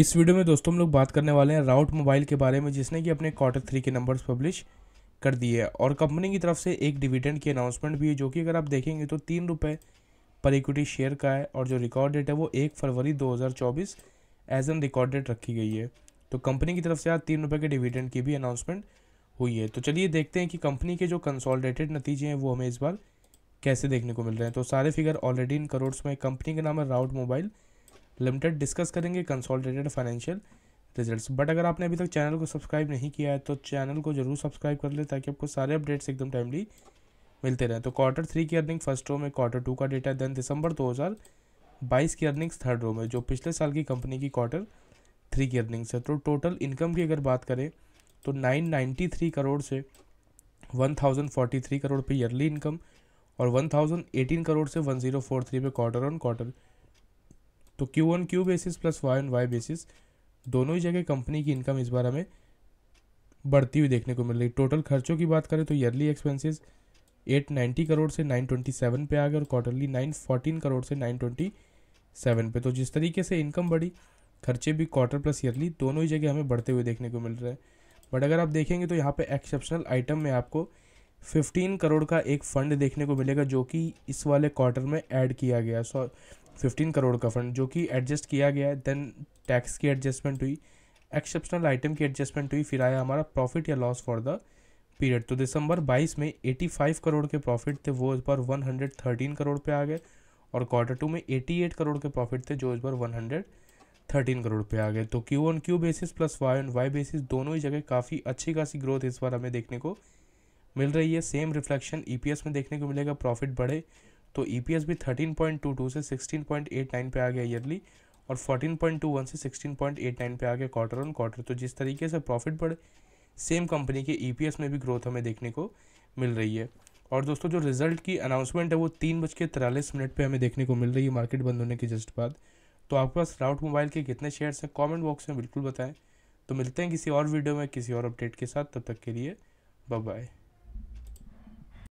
इस वीडियो में दोस्तों हम लोग बात करने वाले हैं राउट मोबाइल के बारे में जिसने कि अपने क्वार्टर थ्री के नंबर्स पब्लिश कर दिए है और कंपनी की तरफ से एक डिविडेंड की अनाउंसमेंट भी है जो कि अगर आप देखेंगे तो तीन रुपये पर इक्विटी शेयर का है और जो रिकॉर्ड डेट है वो एक फरवरी दो हज़ार एज एन रिकॉर्ड डेट रखी गई है तो कंपनी की तरफ से आज तीन रुपये के डिविडेंड की भी अनाउंसमेंट हुई है तो चलिए देखते हैं कि कंपनी के जो कंसॉलिडेटेड नतीजे हैं वो हमें इस बार कैसे देखने को मिल रहे हैं तो सारे फिगर ऑलरेडी इन करोड़ में कंपनी का नाम है राउट मोबाइल लिमिटेड डिस्कस करेंगे कंसोलिडेटेड फाइनेंशियल रिजल्ट्स बट अगर आपने अभी तक चैनल को सब्सक्राइब नहीं किया है तो चैनल को जरूर सब्सक्राइब कर ले ताकि आपको सारे अपडेट्स एकदम टाइमली मिलते रहें तो क्वार्टर थ्री की अर्निंग फर्स्ट रो में क्वार्टर टू का डेटा देन दिसंबर बाईस की अर्निंग्स थर्ड रो में जो पिछले साल की कंपनी की क्वार्टर थ्री की अर्निंग्स है तो टोटल इनकम की अगर बात करें तो थ्री करोड़ से थ्री करोड़ पे ईयरली इनकम और 1018 करोड़ से 1043 पे क्वार्टर ऑन क्वार्टर तो Q on Q basis plus Y on Y basis दोनों ही जगह कंपनी की इनकम इस बार हमें बढ़ती हुई देखने को मिल रही टोटल खर्चों की बात करें तो ईयरली एक्सपेंसेस 890 करोड़ से 927 पे आ गए और क्वार्टरली 914 करोड़ से 927 पे तो जिस तरीके से इनकम बढ़ी खर्चे भी क्वार्टर प्लस ईयरली दोनों ही जगह हमें बढ़ते हुए देखने को मिल रहे हैं बट अगर आप देखेंगे तो यहाँ पे एक्सेप्शनल आइटम में आपको 15 करोड़ का एक फ़ंड देखने को मिलेगा जो कि इस वाले क्वार्टर में ऐड किया गया सो फिफ्टीन करोड़ का फंड जो कि एडजस्ट किया गया है देन टैक्स की एडजस्टमेंट हुई एक्सेप्शनल आइटम की एडजस्टमेंट हुई फिर आया हमारा प्रॉफिट या लॉस फॉर द पीरियड तो दिसंबर 22 में 85 करोड़ के प्रॉफिट थे वो इस बार 113 करोड़ पे आ गए और क्वार्टर टू में 88 करोड़ के प्रॉफिट थे जो इस बार 113 करोड़ पे आ गए तो Q on Q basis plus Y on Y basis दोनों ही जगह काफ़ी अच्छी खासी ग्रोथ इस बार हमें देखने को मिल रही है सेम रिफ्लेक्शन ई में देखने को मिलेगा प्रॉफिट बढ़े तो ई e भी थर्टीन पॉइंट टू टू से सिक्सटीन पॉइंट एट नाइन पे आ गया ईयरली और फोर्टीन पॉइंट टू वन से सिक्सटीन पॉइंट एट नाइन पे आ गया क्वार्टर ऑन क्वार्टर तो जिस तरीके से प्रॉफिट बढ़े सेम कंपनी के ई e में भी ग्रोथ हमें देखने को मिल रही है और दोस्तों जो रिजल्ट की अनाउंसमेंट है वो तीन बज के तिरालीस मिनट पर हमें देखने को मिल रही है मार्केट बंद होने के जस्ट बाद तो आपके पास राउट मोबाइल के कितने शेयर्स हैं कमेंट बॉक्स में बिल्कुल बताएं तो मिलते हैं किसी और वीडियो में किसी और अपडेट के साथ तब तक के लिए बाय बाय